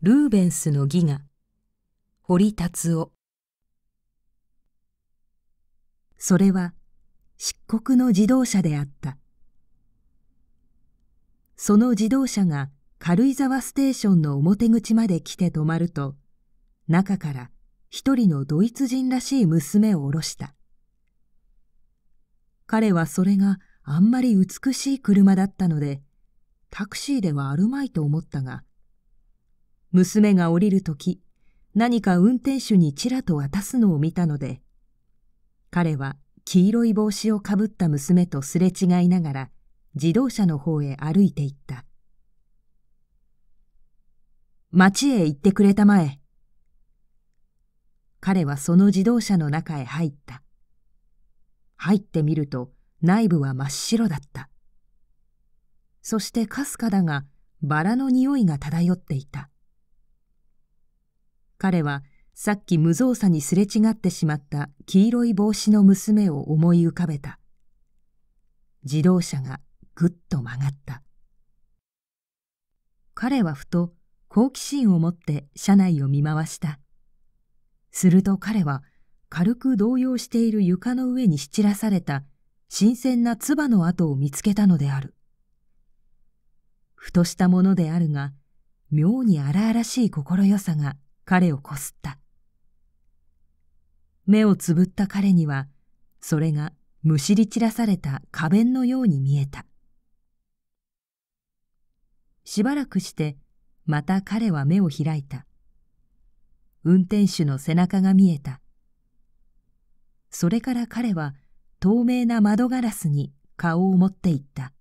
ルーベンスの戯画堀達夫それは漆黒の自動車であったその自動車が軽井沢ステーションの表口まで来て止まると中から一人のドイツ人らしい娘を降ろした彼はそれがあんまり美しい車だったのでタクシーではあるまいと思ったが娘が降りるとき、何か運転手にちらと渡すのを見たので、彼は黄色い帽子をかぶった娘とすれ違いながら自動車の方へ歩いていった。町へ行ってくれたまえ。彼はその自動車の中へ入った。入ってみると内部は真っ白だった。そしてかすかだがバラの匂いが漂っていた。彼はさっき無造作にすれ違ってしまった黄色い帽子の娘を思い浮かべた。自動車がぐっと曲がった。彼はふと好奇心を持って車内を見回した。すると彼は軽く動揺している床の上にし散らされた新鮮な唾の跡を見つけたのである。ふとしたものであるが、妙に荒々しい心よさが彼をこすった。目をつぶった彼には、それがむしり散らされた花弁のように見えた。しばらくして、また彼は目を開いた。運転手の背中が見えた。それから彼は透明な窓ガラスに顔を持っていった。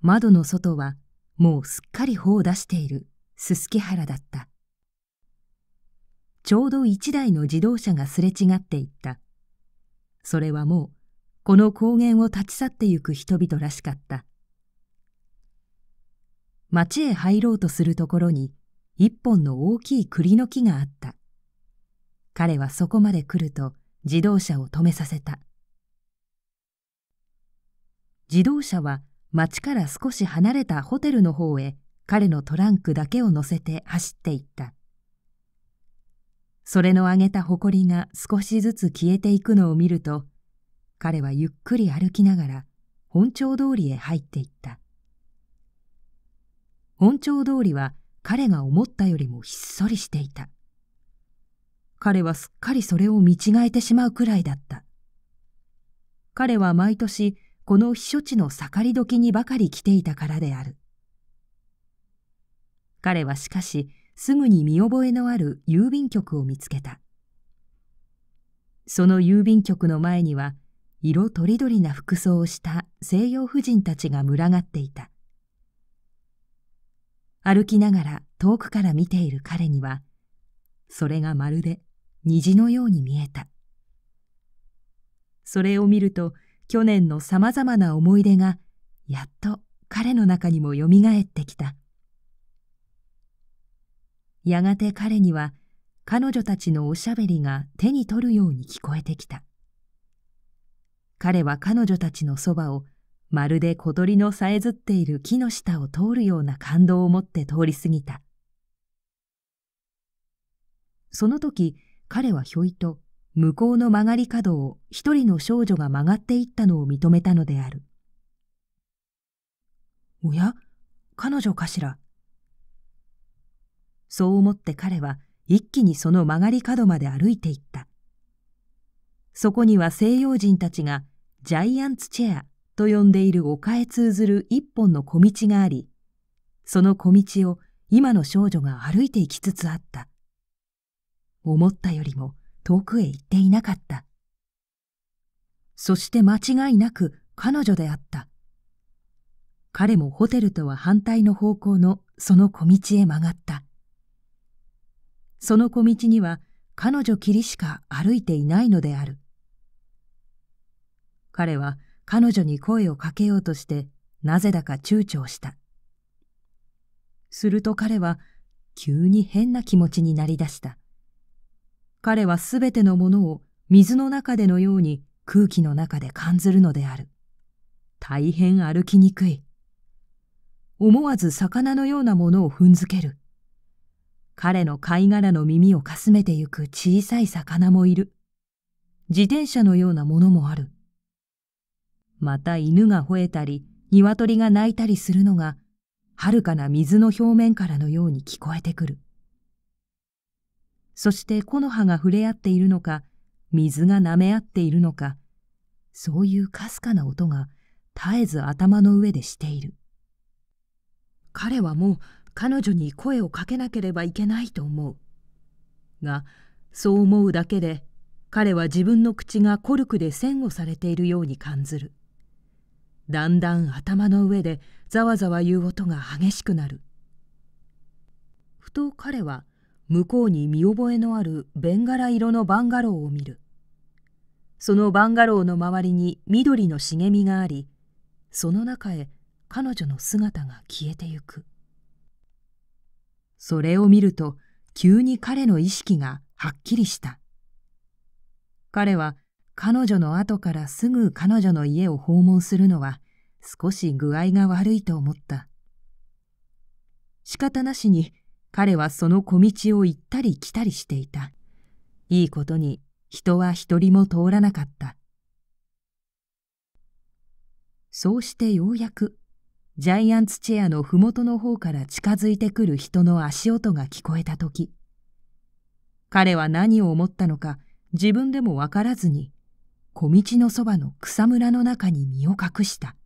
窓の外はもうすっかり頬を出している。すすき原だった。ちょうど一台の自動車がすれ違っていった。それはもう、この高原を立ち去ってゆく人々らしかった。町へ入ろうとするところに、一本の大きい栗の木があった。彼はそこまで来ると自動車を止めさせた。自動車は町から少し離れたホテルの方へ彼のトランクだけを乗せて走っていった。それの上げた埃が少しずつ消えていくのを見ると、彼はゆっくり歩きながら本町通りへ入っていった。本町通りは彼が思ったよりもひっそりしていた。彼はすっかりそれを見違えてしまうくらいだった。彼は毎年この避暑地の盛り時にばかり来ていたからである。彼はしかし、すぐに見覚えのある郵便局を見つけた。その郵便局の前には、色とりどりな服装をした西洋婦人たちが群がっていた。歩きながら遠くから見ている彼には、それがまるで虹のように見えた。それを見ると、去年のさまざまな思い出が、やっと彼の中にもよみがえってきた。やがて彼には彼女たちのおしゃべりが手に取るように聞こえてきた彼は彼女たちのそばをまるで小鳥のさえずっている木の下を通るような感動を持って通り過ぎたその時彼はひょいと向こうの曲がり角を一人の少女が曲がっていったのを認めたのである。おや彼女かしらそう思って彼は一気にその曲がり角まで歩いていった。そこには西洋人たちがジャイアンツチェアと呼んでいる丘へ通ずる一本の小道があり、その小道を今の少女が歩いていきつつあった。思ったよりも遠くへ行っていなかった。そして間違いなく彼女であった。彼もホテルとは反対の方向のその小道へ曲がった。その小道には彼女きりしか歩いていないのである。彼は彼女に声をかけようとして、なぜだか躊躇した。すると彼は、急に変な気持ちになりだした。彼はすべてのものを水の中でのように空気の中で感ずるのである。大変歩きにくい。思わず魚のようなものを踏んづける。彼の貝殻の耳をかすめてゆく小さい魚もいる。自転車のようなものもある。また犬が吠えたり、鶏が鳴いたりするのが、遥かな水の表面からのように聞こえてくる。そして木の葉が触れ合っているのか、水が舐め合っているのか、そういうかすかな音が絶えず頭の上でしている。彼はもう彼女に声をかけなければいけないと思う。がそう思うだけで彼は自分の口がコルクで栓をされているように感ずる。だんだん頭の上でざわざわ言う音が激しくなる。ふと彼は向こうに見覚えのあるベンガラ色のバンガローを見る。そのバンガローの周りに緑の茂みがあり、その中へ彼女の姿が消えてゆく。それを見ると、急に彼の意識がはっきりした。彼は彼女の後からすぐ彼女の家を訪問するのは少し具合が悪いと思った。仕方なしに彼はその小道を行ったり来たりしていた。いいことに人は一人も通らなかった。そうしてようやくジャイアンツチェアの麓の方から近づいてくる人の足音が聞こえた時、彼は何を思ったのか自分でもわからずに、小道のそばの草むらの中に身を隠した。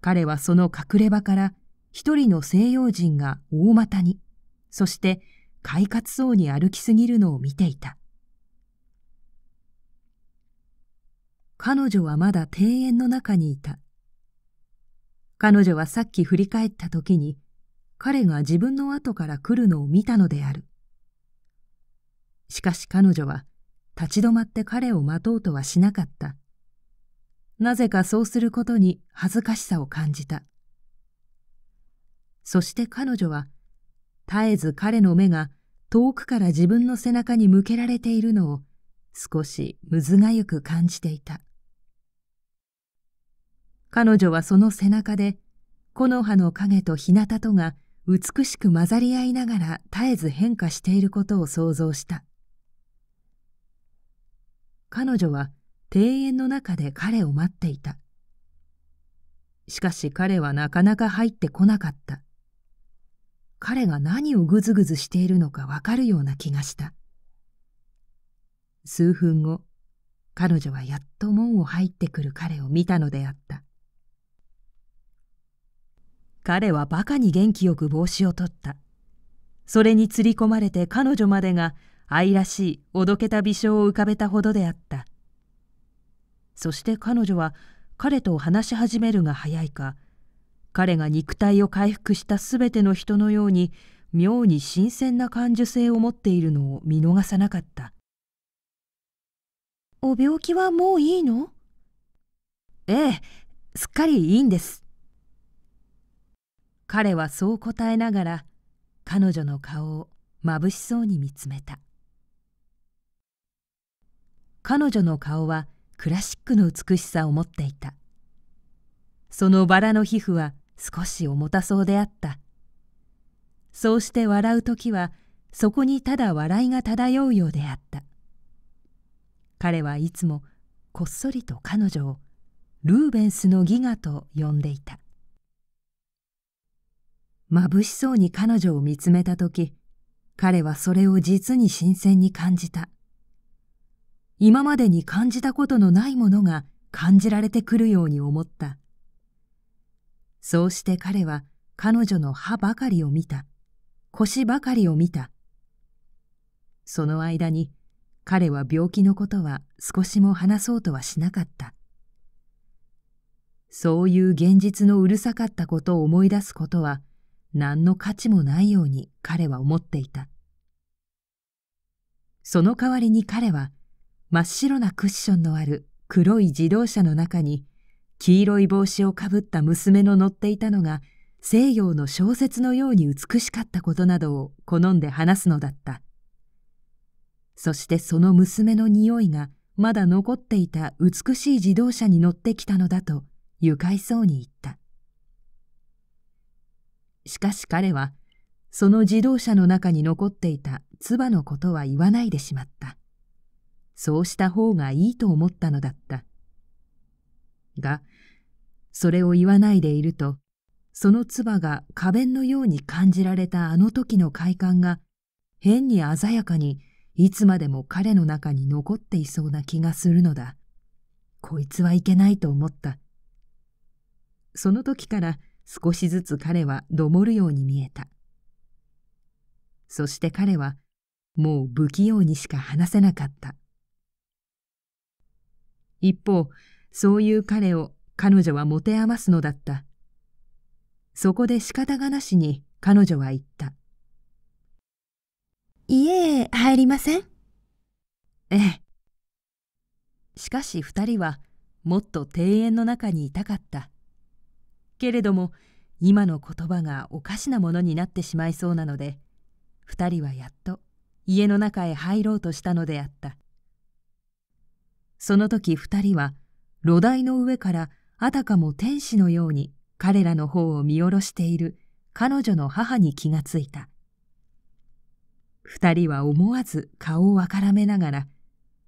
彼はその隠れ場から一人の西洋人が大股に、そして快活そうに歩きすぎるのを見ていた。彼女はまだ庭園の中にいた。彼女はさっき振り返った時に、彼が自分の後から来るのを見たのである。しかし彼女は、立ち止まって彼を待とうとはしなかった。なぜかそうすることに恥ずかしさを感じた。そして彼女は、絶えず彼の目が遠くから自分の背中に向けられているのを少しむずがゆく感じていた。彼女はその背中で、木の葉の影と日向とが美しく混ざり合いながら絶えず変化していることを想像した。彼女は庭園の中で彼を待っていた。しかし彼はなかなか入ってこなかった。彼が何をぐずぐずしているのかわかるような気がした。数分後、彼女はやっと門を入ってくる彼を見たのであった。彼はバカに元気よく帽子を取った。それにつり込まれて彼女までが愛らしいおどけた微笑を浮かべたほどであった。そして彼女は彼と話し始めるが早いか、彼が肉体を回復したすべての人のように妙に新鮮な感受性を持っているのを見逃さなかった。お病気はもういいのええ、すっかりいいんです。彼はそう答えながら彼女の顔をまぶしそうに見つめた彼女の顔はクラシックの美しさを持っていたそのバラの皮膚は少し重たそうであったそうして笑う時はそこにただ笑いが漂うようであった彼はいつもこっそりと彼女をルーベンスのギガと呼んでいた眩しそうに彼女を見つめた時、彼はそれを実に新鮮に感じた。今までに感じたことのないものが感じられてくるように思った。そうして彼は彼女の歯ばかりを見た。腰ばかりを見た。その間に彼は病気のことは少しも話そうとはしなかった。そういう現実のうるさかったことを思い出すことは何の価値もないように彼は思っていたその代わりに彼は真っ白なクッションのある黒い自動車の中に黄色い帽子をかぶった娘の乗っていたのが西洋の小説のように美しかったことなどを好んで話すのだったそしてその娘の匂いがまだ残っていた美しい自動車に乗ってきたのだと愉快そうに言ったしかし彼は、その自動車の中に残っていた唾のことは言わないでしまった。そうした方がいいと思ったのだった。が、それを言わないでいると、その唾が花弁のように感じられたあの時の快感が、変に鮮やかにいつまでも彼の中に残っていそうな気がするのだ。こいつはいけないと思った。その時から少しずつ彼はどもるように見えた。そして彼はもう不器用にしか話せなかった。一方、そういう彼を彼女は持て余すのだった。そこで仕方がなしに彼女は言った。家へ入りませんええ。しかし二人はもっと庭園の中にいたかった。けれども今の言葉がおかしなものになってしまいそうなので2人はやっと家の中へ入ろうとしたのであったその時2人は炉台の上からあたかも天使のように彼らの方を見下ろしている彼女の母に気がついた2人は思わず顔をあからめながら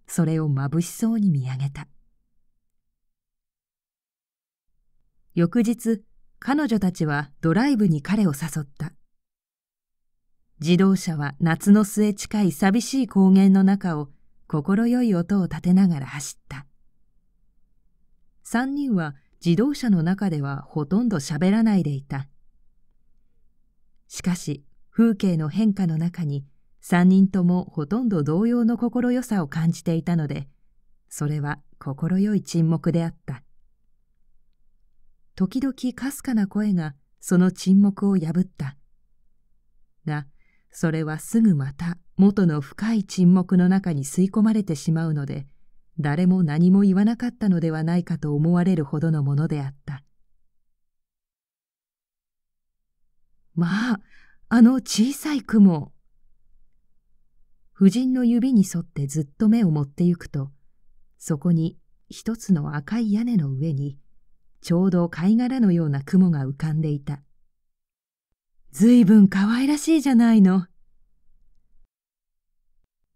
それをまぶしそうに見上げた翌日、彼女たちはドライブに彼を誘った。自動車は夏の末近い寂しい高原の中を快い音を立てながら走った。三人は自動車の中ではほとんど喋らないでいた。しかし、風景の変化の中に三人ともほとんど同様の快さを感じていたので、それは快い沈黙であった。時々かすかな声がその沈黙を破った。が、それはすぐまた元の深い沈黙の中に吸い込まれてしまうので、誰も何も言わなかったのではないかと思われるほどのものであった。まあ、あの小さい雲。夫人の指に沿ってずっと目を持ってゆくと、そこに一つの赤い屋根の上にちょうど貝殻のような雲が浮かんでいた。ずいぶん可愛らしいじゃないの。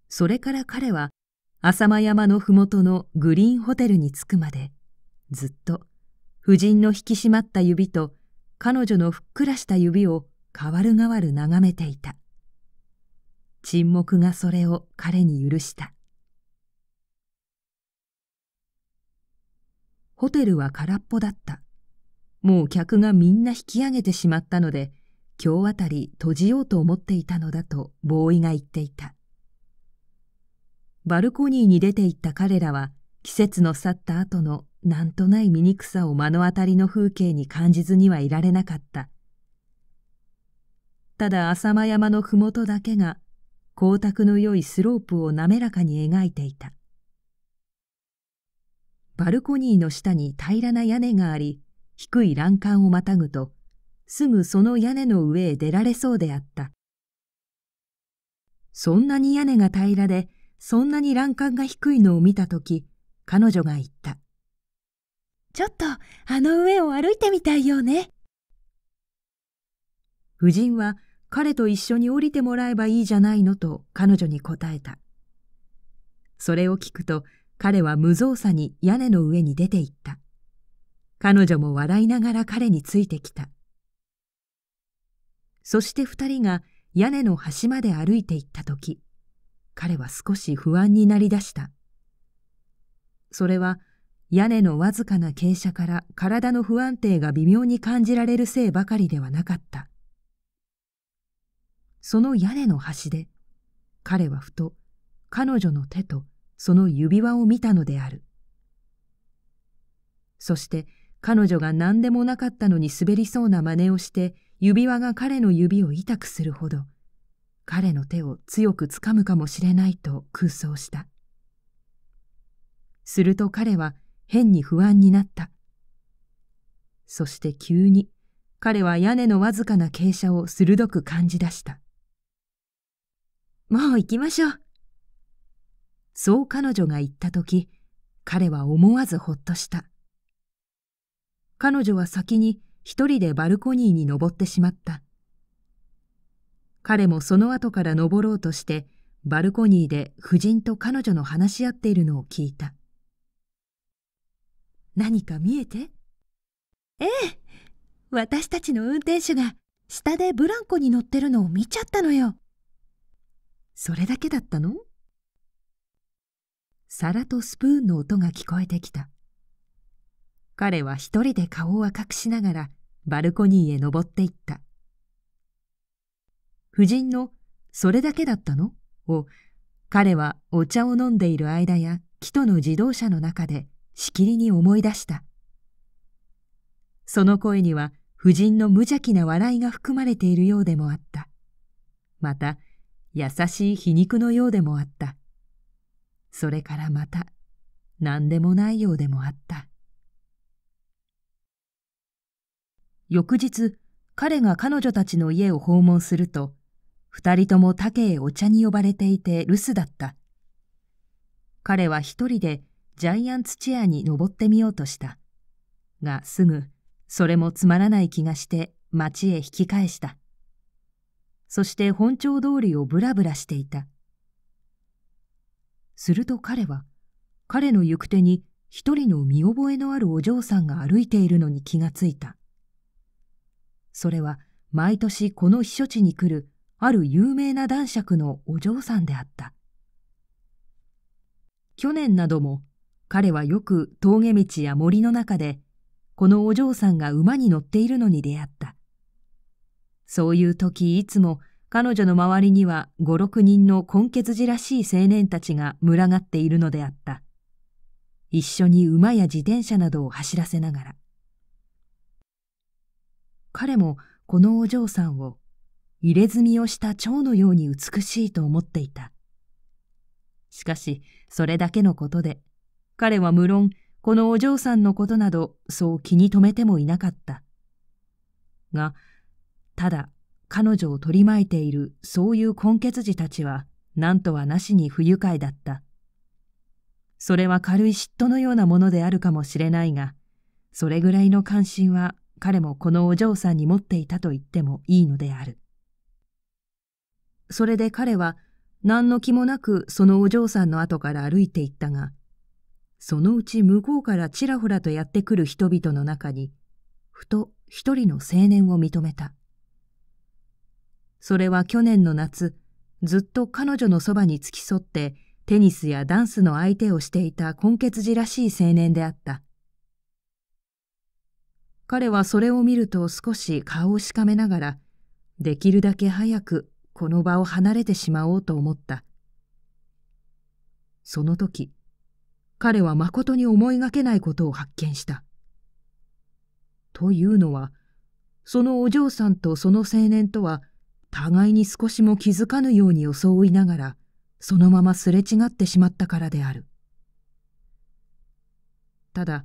それから彼は浅間山の麓のグリーンホテルに着くまでずっと夫人の引き締まった指と彼女のふっくらした指を代わる代わる眺めていた。沈黙がそれを彼に許した。ホテルは空っぽだった。もう客がみんな引き上げてしまったので、今日あたり閉じようと思っていたのだとボーイが言っていた。バルコニーに出て行った彼らは、季節の去った後のなんとない醜さを目の当たりの風景に感じずにはいられなかった。ただ浅間山の麓だけが光沢の良いスロープを滑らかに描いていた。バルコニーの下に平らな屋根があり、低い欄干をまたぐと、すぐその屋根の上へ出られそうであった。そんなに屋根が平らで、そんなに欄干が低いのを見たとき、彼女が言った。ちょっと、あの上を歩いてみたいよね。夫人は、彼と一緒に降りてもらえばいいじゃないのと彼女に答えた。それを聞くと、彼は無造作に屋根の上に出て行った。彼女も笑いながら彼についてきた。そして二人が屋根の端まで歩いて行った時、彼は少し不安になりだした。それは屋根のわずかな傾斜から体の不安定が微妙に感じられるせいばかりではなかった。その屋根の端で、彼はふと彼女の手とその指輪を見たのである。そして彼女が何でもなかったのに滑りそうな真似をして指輪が彼の指を痛くするほど彼の手を強くつかむかもしれないと空想した。すると彼は変に不安になった。そして急に彼は屋根のわずかな傾斜を鋭く感じ出した。もう行きましょう。そう彼女が言った時彼は思わずほっとした彼女は先に一人でバルコニーに登ってしまった彼もその後から登ろうとしてバルコニーで夫人と彼女の話し合っているのを聞いた何か見えてええ私たちの運転手が下でブランコに乗ってるのを見ちゃったのよそれだけだったの皿とスプーンの音が聞こえてきた。彼は一人で顔を赤くしながらバルコニーへ登っていった。夫人のそれだけだったのを彼はお茶を飲んでいる間や木との自動車の中でしきりに思い出した。その声には夫人の無邪気な笑いが含まれているようでもあった。また優しい皮肉のようでもあった。それからまた何でもないようでもあった翌日彼が彼女たちの家を訪問すると二人とも竹へお茶に呼ばれていて留守だった彼は一人でジャイアンツチェアに登ってみようとしたがすぐそれもつまらない気がして町へ引き返したそして本町通りをぶらぶらしていたすると彼は、彼の行く手に一人の見覚えのあるお嬢さんが歩いているのに気がついた。それは毎年この避暑地に来るある有名な男爵のお嬢さんであった。去年なども彼はよく峠道や森の中でこのお嬢さんが馬に乗っているのに出会った。そういう時いつも彼女の周りには五六人の根血児らしい青年たちが群がっているのであった。一緒に馬や自転車などを走らせながら。彼もこのお嬢さんを入れ墨をした蝶のように美しいと思っていた。しかし、それだけのことで、彼は無論、このお嬢さんのことなど、そう気に留めてもいなかった。が、ただ、彼女を取り巻いているそういう根血児たちは何とはなしに不愉快だった。それは軽い嫉妬のようなものであるかもしれないが、それぐらいの関心は彼もこのお嬢さんに持っていたと言ってもいいのである。それで彼は何の気もなくそのお嬢さんの後から歩いていったが、そのうち向こうからちらほらとやってくる人々の中に、ふと一人の青年を認めた。それは去年の夏、ずっと彼女のそばに付き添って、テニスやダンスの相手をしていた根血児らしい青年であった。彼はそれを見ると少し顔をしかめながら、できるだけ早くこの場を離れてしまおうと思った。その時、彼は誠に思いがけないことを発見した。というのは、そのお嬢さんとその青年とは、互いに少しも気づかぬように装いながらそのまますれ違ってしまったからであるただ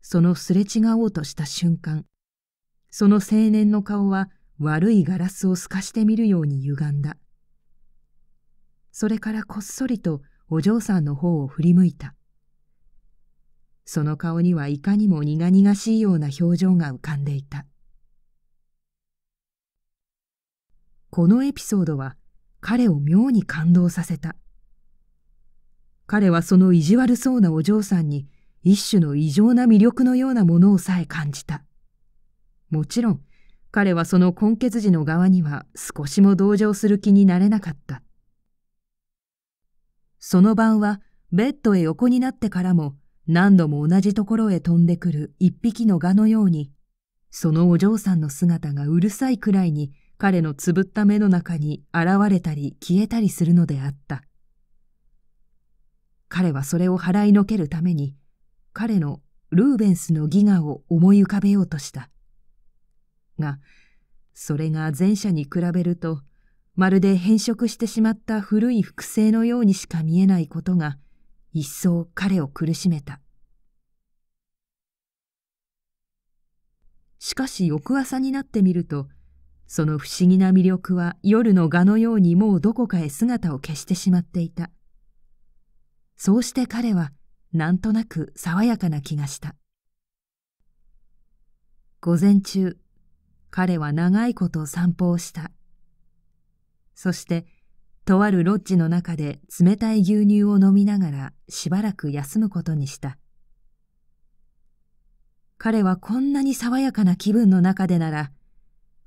そのすれ違おうとした瞬間その青年の顔は悪いガラスを透かしてみるように歪んだそれからこっそりとお嬢さんの方を振り向いたその顔にはいかにも苦々しいような表情が浮かんでいた。このエピソードは彼を妙に感動させた。彼はその意地悪そうなお嬢さんに一種の異常な魅力のようなものをさえ感じた。もちろん彼はその根血児の側には少しも同情する気になれなかった。その晩はベッドへ横になってからも何度も同じところへ飛んでくる一匹の蛾のようにそのお嬢さんの姿がうるさいくらいに彼のつぶった目の中に現れたり消えたりするのであった。彼はそれを払いのけるために、彼のルーベンスのギガを思い浮かべようとした。が、それが前者に比べると、まるで変色してしまった古い複製のようにしか見えないことが、一層彼を苦しめた。しかし翌朝になってみると、その不思議な魅力は夜の蛾のようにもうどこかへ姿を消してしまっていた。そうして彼はなんとなく爽やかな気がした。午前中、彼は長いこと散歩をした。そして、とあるロッジの中で冷たい牛乳を飲みながらしばらく休むことにした。彼はこんなに爽やかな気分の中でなら、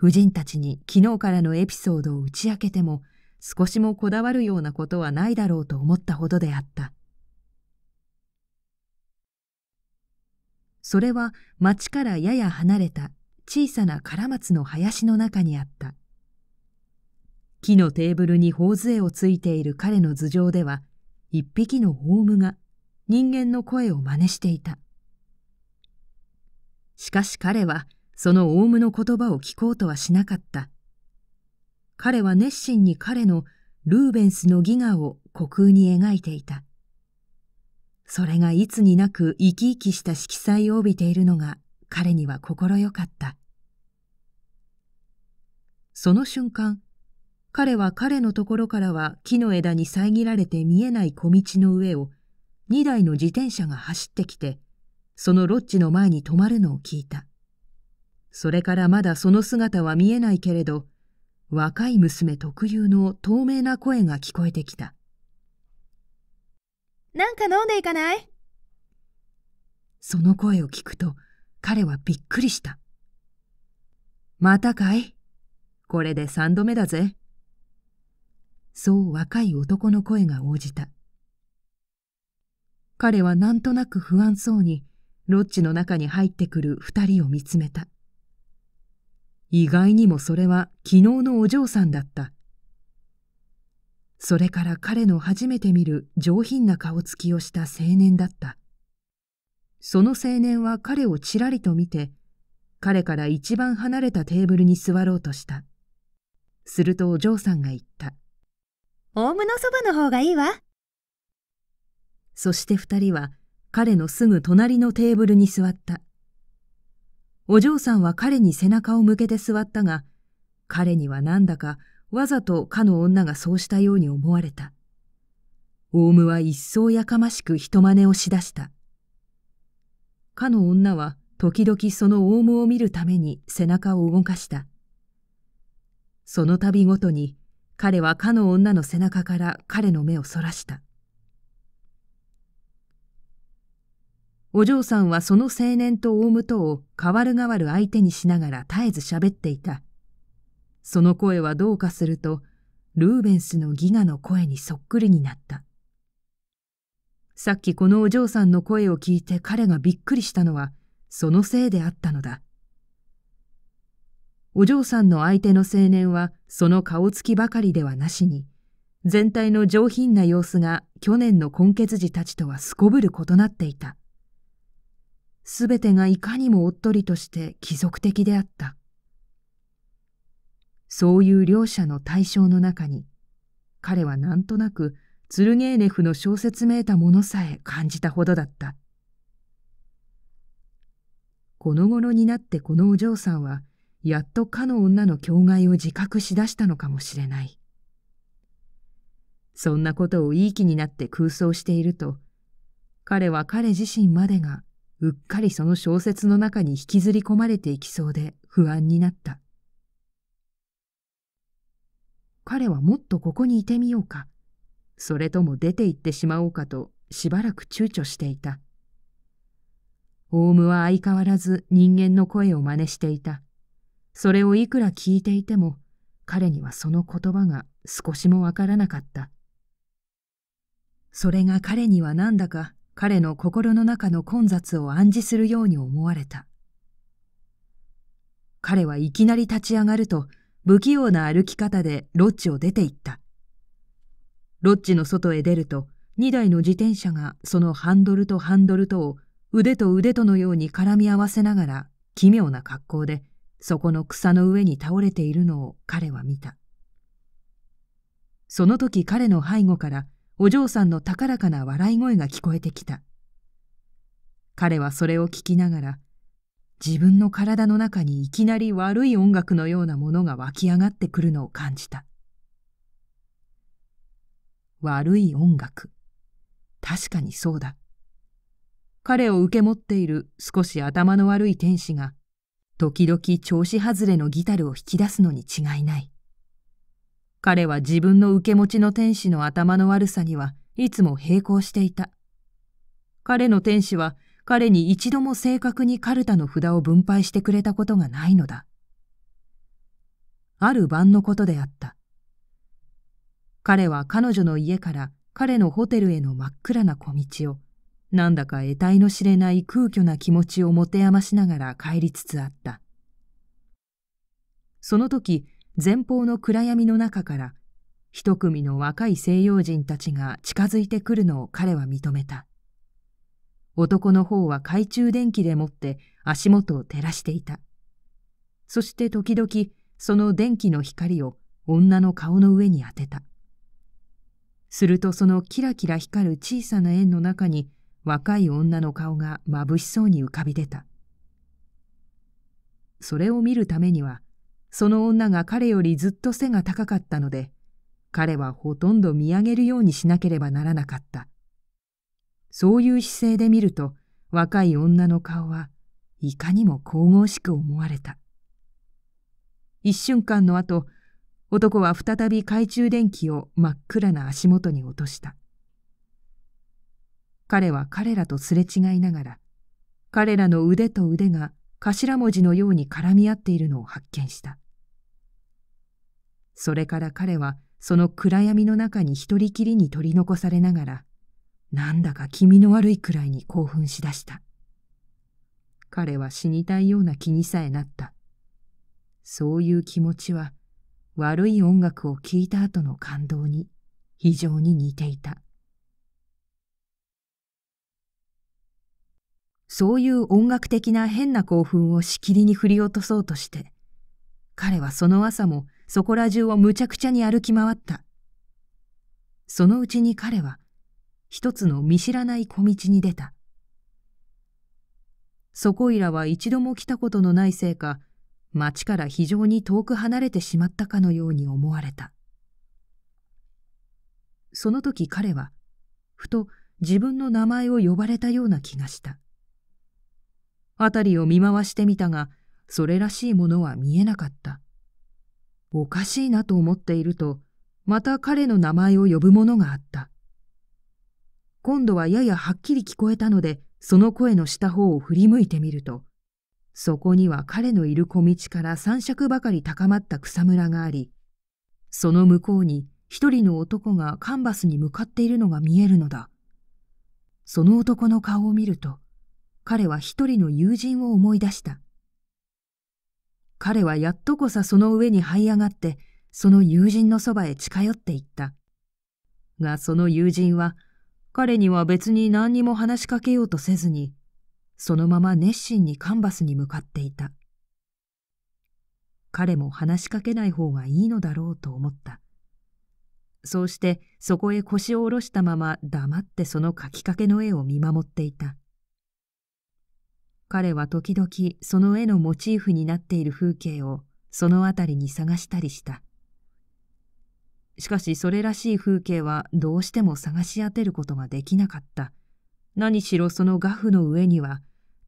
夫人たちに昨日からのエピソードを打ち明けても少しもこだわるようなことはないだろうと思ったほどであった。それは町からやや離れた小さなカラマツの林の中にあった。木のテーブルに頬杖をついている彼の頭上では、一匹のホームが人間の声を真似していた。しかし彼はそのオウムの言葉を聞こうとはしなかった。彼は熱心に彼のルーベンスのギガを虚空に描いていた。それがいつになく生き生きした色彩を帯びているのが彼には心よかった。その瞬間、彼は彼のところからは木の枝に遮られて見えない小道の上を2台の自転車が走ってきて、そのロッジの前に止まるのを聞いた。それからまだその姿は見えないけれど、若い娘特有の透明な声が聞こえてきた。なんか飲んでいかないその声を聞くと彼はびっくりした。またかいこれで三度目だぜ。そう若い男の声が応じた。彼はなんとなく不安そうにロッジの中に入ってくる二人を見つめた。意外にもそれは昨日のお嬢さんだった。それから彼の初めて見る上品な顔つきをした青年だった。その青年は彼をちらりと見て、彼から一番離れたテーブルに座ろうとした。するとお嬢さんが言った。オウムのそばの方がいいわ。そして二人は彼のすぐ隣のテーブルに座った。お嬢さんは彼に背中を向けて座ったが、彼にはなんだかわざとかの女がそうしたように思われた。オウムは一層やかましく人真似をしだした。かの女は時々そのオウムを見るために背中を動かした。その度ごとに彼はかの女の背中から彼の目をそらした。お嬢さんはその青年と大とを代わる代わる相手にしながら絶えず喋っていた。その声はどうかすると、ルーベンスのギガの声にそっくりになった。さっきこのお嬢さんの声を聞いて彼がびっくりしたのは、そのせいであったのだ。お嬢さんの相手の青年は、その顔つきばかりではなしに、全体の上品な様子が去年の根血児たちとはすこぶる異なっていた。すべてがいかにもおっとりとして貴族的であった。そういう両者の対象の中に、彼はなんとなくツルゲーネフの小説めいたものさえ感じたほどだった。この頃になってこのお嬢さんは、やっとかの女の境外を自覚しだしたのかもしれない。そんなことをいい気になって空想していると、彼は彼自身までがうっかりその小説の中に引きずり込まれていきそうで不安になった。彼はもっとここにいてみようか、それとも出て行ってしまおうかとしばらく躊躇していた。オウムは相変わらず人間の声を真似していた。それをいくら聞いていても、彼にはその言葉が少しもわからなかった。それが彼にはなんだか彼の心の中の混雑を暗示するように思われた。彼はいきなり立ち上がると、不器用な歩き方でロッジを出て行った。ロッジの外へ出ると、2台の自転車がそのハンドルとハンドルとを腕と腕とのように絡み合わせながら奇妙な格好でそこの草の上に倒れているのを彼は見た。その時彼の背後からお嬢さんの高らかな笑い声が聞こえてきた。彼はそれを聞きながら、自分の体の中にいきなり悪い音楽のようなものが湧き上がってくるのを感じた。悪い音楽。確かにそうだ。彼を受け持っている少し頭の悪い天使が、時々調子外れのギタルを引き出すのに違いない。彼は自分の受け持ちの天使の頭の悪さにはいつも並行していた。彼の天使は彼に一度も正確にカルタの札を分配してくれたことがないのだ。ある晩のことであった。彼は彼女の家から彼のホテルへの真っ暗な小道を、なんだか得体の知れない空虚な気持ちを持て余しながら帰りつつあった。その時、前方の暗闇の中から一組の若い西洋人たちが近づいてくるのを彼は認めた男の方は懐中電気でもって足元を照らしていたそして時々その電気の光を女の顔の上に当てたするとそのキラキラ光る小さな円の中に若い女の顔がまぶしそうに浮かび出たそれを見るためにはその女が彼よりずっと背が高かったので、彼はほとんど見上げるようにしなければならなかった。そういう姿勢で見ると、若い女の顔はいかにも神々しく思われた。一瞬間の後、男は再び懐中電気を真っ暗な足元に落とした。彼は彼らとすれ違いながら、彼らの腕と腕が頭文字のように絡み合っているのを発見した。それから彼はその暗闇の中に一人きりに取り残されながら、なんだか気味の悪いくらいに興奮しだした。彼は死にたいような気にさえなった。そういう気持ちは悪い音楽を聴いた後の感動に非常に似ていた。そういう音楽的な変な興奮をしきりに振り落とそうとして、彼はその朝もそこら中をむちゃくちゃに歩き回った。そのうちに彼は、一つの見知らない小道に出た。そこいらは一度も来たことのないせいか、町から非常に遠く離れてしまったかのように思われた。その時彼は、ふと自分の名前を呼ばれたような気がした。辺りを見回してみたが、それらしいものは見えなかった。おかしいなと思っていると、また彼の名前を呼ぶものがあった。今度はややはっきり聞こえたので、その声のした方を振り向いてみると、そこには彼のいる小道から三尺ばかり高まった草むらがあり、その向こうに一人の男がカンバスに向かっているのが見えるのだ。その男の顔を見ると、彼は一人の友人を思い出した。彼はやっとこさその上に這い上がって、その友人のそばへ近寄っていった。がその友人は、彼には別に何にも話しかけようとせずに、そのまま熱心にカンバスに向かっていた。彼も話しかけない方がいいのだろうと思った。そうしてそこへ腰を下ろしたまま黙ってその描きかけの絵を見守っていた。彼は時々その絵のモチーフになっている風景をその辺りに探したりした。しかしそれらしい風景はどうしても探し当てることができなかった。何しろその画布の上には、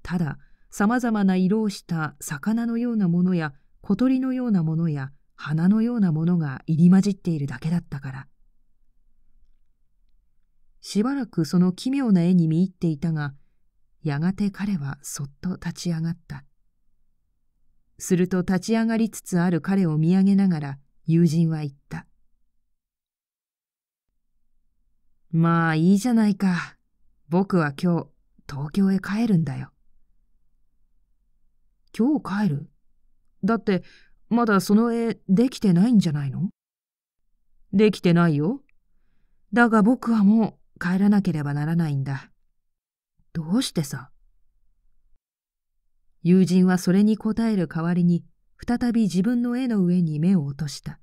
たださまざまな色をした魚のようなものや小鳥のようなものや花のようなものが入り混じっているだけだったから。しばらくその奇妙な絵に見入っていたが、やがて彼はそっと立ち上がった。すると立ち上がりつつある彼を見上げながら友人は言った。まあいいじゃないか。僕は今日東京へ帰るんだよ。今日帰るだってまだその絵できてないんじゃないのできてないよ。だが僕はもう帰らなければならないんだ。どうしてさ友人はそれに答える代わりに、再び自分の絵の上に目を落とした。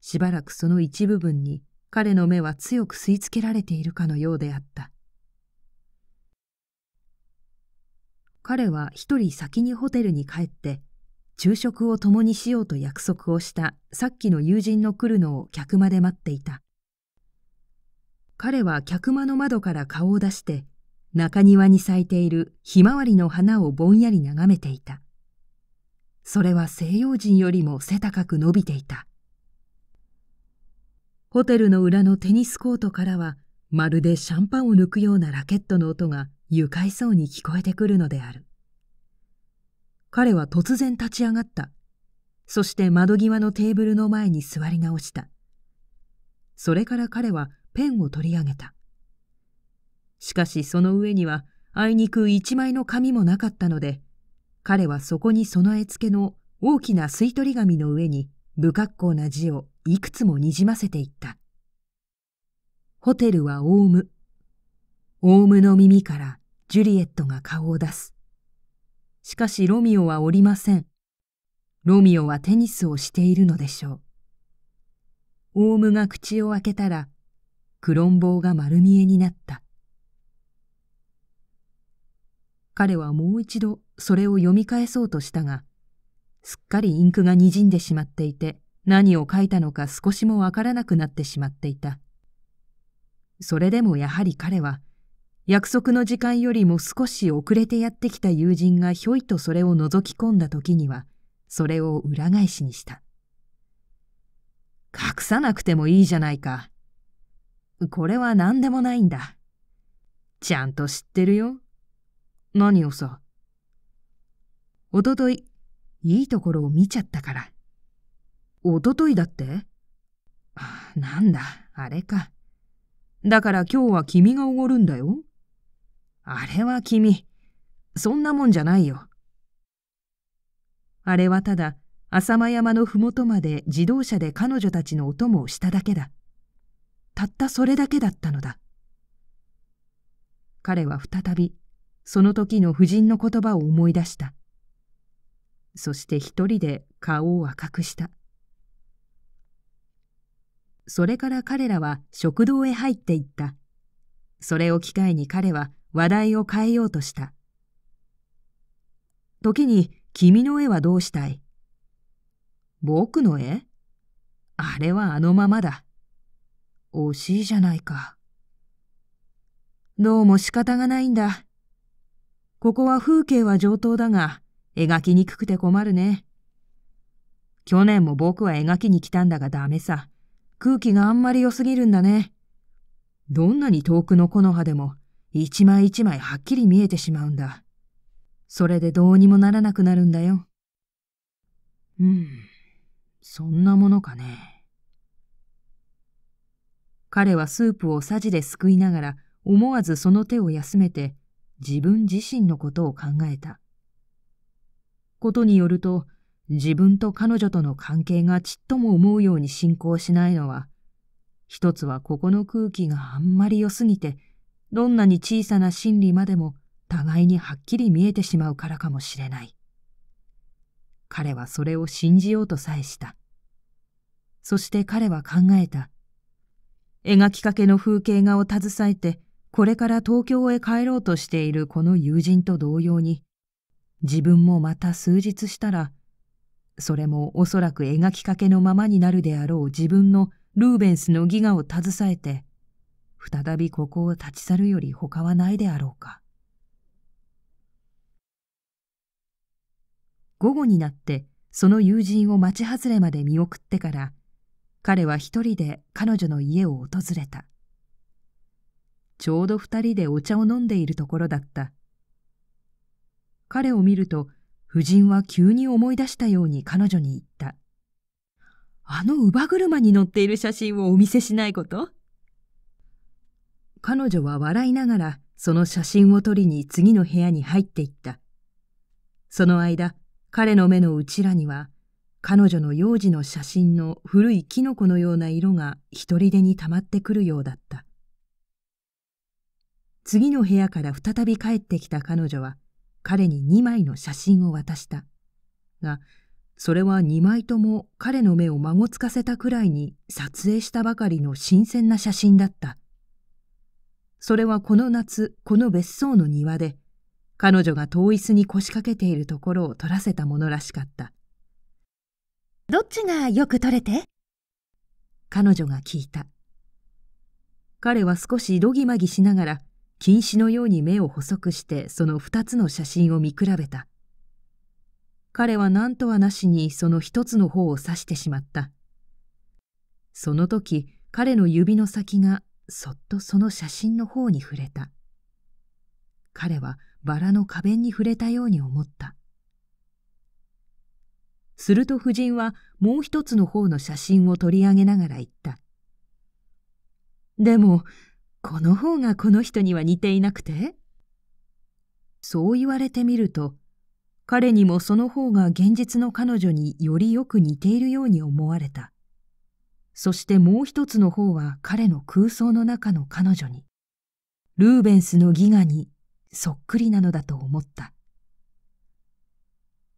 しばらくその一部分に彼の目は強く吸い付けられているかのようであった。彼は一人先にホテルに帰って、昼食を共にしようと約束をしたさっきの友人の来るのを客間で待っていた。彼は客間の窓から顔を出して中庭に咲いているひまわりの花をぼんやり眺めていた。それは西洋人よりも背高く伸びていた。ホテルの裏のテニスコートからは、まるでシャンパンを抜くようなラケットの音が愉快そうに聞こえてくるのである。彼は突然立ち上がった。そして窓際のテーブルの前に座り直した。それから彼はペンを取り上げた。しかしその上にはあいにく一枚の紙もなかったので、彼はそこに備え付けの大きな吸い取り紙の上に不格好な字をいくつもにじませていった。ホテルはオウム。オウムの耳からジュリエットが顔を出す。しかしロミオはおりません。ロミオはテニスをしているのでしょう。オウムが口を開けたら、クロンボウが丸見えになった。彼はもう一度それを読み返そうとしたが、すっかりインクがにじんでしまっていて、何を書いたのか少しもわからなくなってしまっていた。それでもやはり彼は、約束の時間よりも少し遅れてやってきた友人がひょいとそれを覗き込んだ時には、それを裏返しにした。隠さなくてもいいじゃないか。これは何でもないんだ。ちゃんと知ってるよ。何をさ。おととい、いいところを見ちゃったから。おとといだってなんだ、あれか。だから今日は君がおごるんだよ。あれは君、そんなもんじゃないよ。あれはただ、浅間山の麓まで自動車で彼女たちのお供をしただけだ。たったそれだけだったのだ。彼は再びその時の夫人の言葉を思い出した。そして一人で顔を赤くした。それから彼らは食堂へ入っていった。それを機会に彼は話題を変えようとした。時に、君の絵はどうしたい僕の絵あれはあのままだ。惜しいじゃないか。どうも仕方がないんだ。ここは風景は上等だが、描きにくくて困るね。去年も僕は描きに来たんだがダメさ。空気があんまり良すぎるんだね。どんなに遠くの木の葉でも、一枚一枚はっきり見えてしまうんだ。それでどうにもならなくなるんだよ。うん、そんなものかね。彼はスープをさじですくいながら、思わずその手を休めて、自分自身のことを考えた。ことによると、自分と彼女との関係がちっとも思うように進行しないのは、一つはここの空気があんまり良すぎて、どんなに小さな心理までも互いにはっきり見えてしまうからかもしれない。彼はそれを信じようとさえした。そして彼は考えた。描きかけの風景画を携えて、これから東京へ帰ろうとしているこの友人と同様に、自分もまた数日したら、それもおそらく描きかけのままになるであろう自分のルーベンスのギガを携えて、再びここを立ち去るより他はないであろうか。午後になってその友人を町外れまで見送ってから彼は一人で彼女の家を訪れたちょうど二人でお茶を飲んでいるところだった。彼を見ると、夫人は急に思い出したように彼女に言った。あの乳母車に乗っている写真をお見せしないこと彼女は笑いながらその写真を撮りに次の部屋に入っていった。その間、彼の目のうちらには、彼女の幼児の写真の古いキノコのような色が一人でに溜まってくるようだった。次の部屋から再び帰ってきた彼女は彼に2枚の写真を渡したがそれは2枚とも彼の目をまごつかせたくらいに撮影したばかりの新鮮な写真だったそれはこの夏この別荘の庭で彼女が遠い椅子に腰掛けているところを撮らせたものらしかったどっちがよく撮れて彼女が聞いた彼は少しどぎまぎしながら近視のように目を細くしてその2つの写真を見比べた。彼は何とはなしにその一つの方を指してしまった。その時、彼の指の先がそっとその写真の方に触れた。彼はバラの花弁に触れたように思った。すると夫人はもう一つの方の写真を取り上げながら言った。でも、この方がこの人には似ていなくてそう言われてみると彼にもその方が現実の彼女によりよく似ているように思われたそしてもう一つの方は彼の空想の中の彼女にルーベンスのギガにそっくりなのだと思った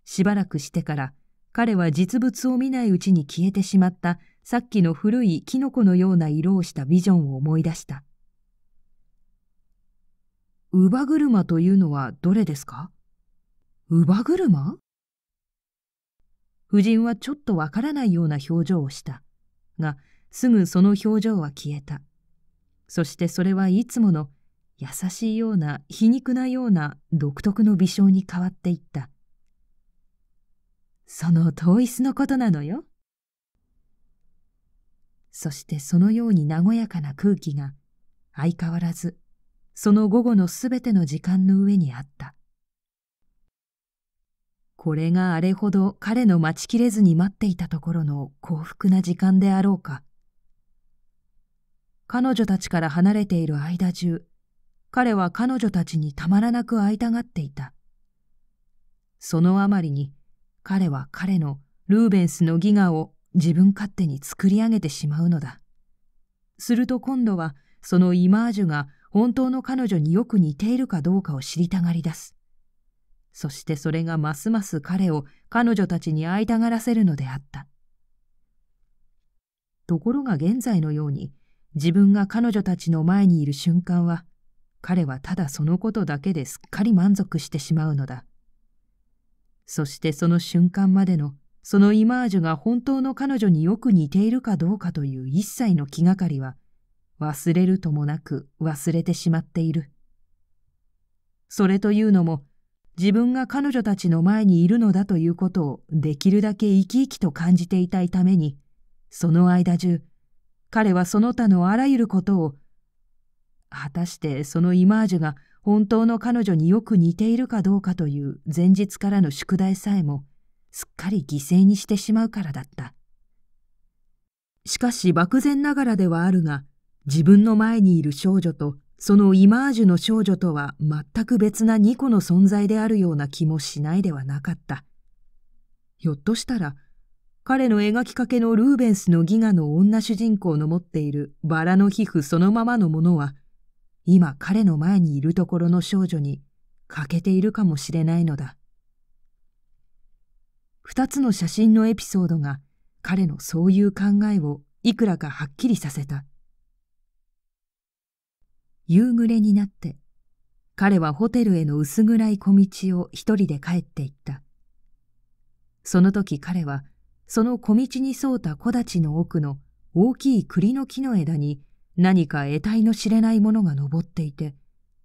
しばらくしてから彼は実物を見ないうちに消えてしまったさっきの古いキノコのような色をしたビジョンを思い出した乳母車というのはどれですか乳母車夫人はちょっとわからないような表情をした。が、すぐその表情は消えた。そしてそれはいつもの優しいような皮肉なような独特の微笑に変わっていった。その遠椅子のことなのよ。そしてそのように和やかな空気が相変わらずその午後のすべての時間の上にあった。これがあれほど彼の待ちきれずに待っていたところの幸福な時間であろうか。彼女たちから離れている間中、彼は彼女たちにたまらなく会いたがっていた。そのあまりに、彼は彼のルーベンスのギガを自分勝手に作り上げてしまうのだ。すると今度はそのイマージュが本当の彼女によく似ているかどうかを知りたがり出す。そしてそれがますます彼を彼女たちに会いたがらせるのであった。ところが現在のように自分が彼女たちの前にいる瞬間は彼はただそのことだけですっかり満足してしまうのだ。そしてその瞬間までのそのイマージュが本当の彼女によく似ているかどうかという一切の気がかりは忘れるともなく忘れてしまっている。それというのも、自分が彼女たちの前にいるのだということをできるだけ生き生きと感じていたいために、その間中、彼はその他のあらゆることを、果たしてそのイマージュが本当の彼女によく似ているかどうかという前日からの宿題さえも、すっかり犠牲にしてしまうからだった。しかし漠然ながらではあるが、自分の前にいる少女とそのイマージュの少女とは全く別な2個の存在であるような気もしないではなかった。ひょっとしたら、彼の描きかけのルーベンスのギガの女主人公の持っているバラの皮膚そのままのものは、今彼の前にいるところの少女に欠けているかもしれないのだ。二つの写真のエピソードが彼のそういう考えをいくらかはっきりさせた。夕暮れになって、彼はホテルへの薄暗い小道を一人で帰っていった。その時彼は、その小道に沿うた木立の奥の大きい栗の木の枝に何か得体の知れないものが登っていて、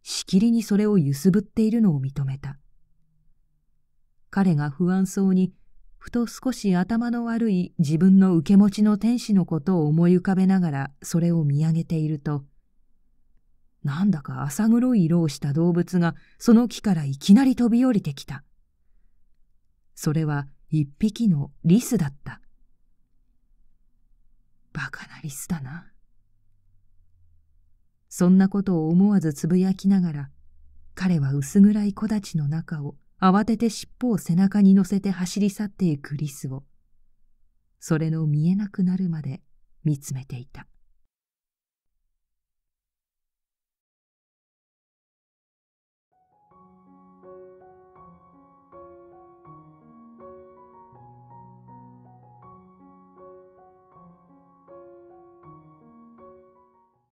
しきりにそれを揺すぶっているのを認めた。彼が不安そうに、ふと少し頭の悪い自分の受け持ちの天使のことを思い浮かべながらそれを見上げていると、なんだか浅黒い色をした動物がその木からいきなり飛び降りてきた。それは一匹のリスだった。バカなリスだな。そんなことを思わずつぶやきながら、彼は薄暗い木立の中を慌てて尻尾を背中に乗せて走り去っていくリスを、それの見えなくなるまで見つめていた。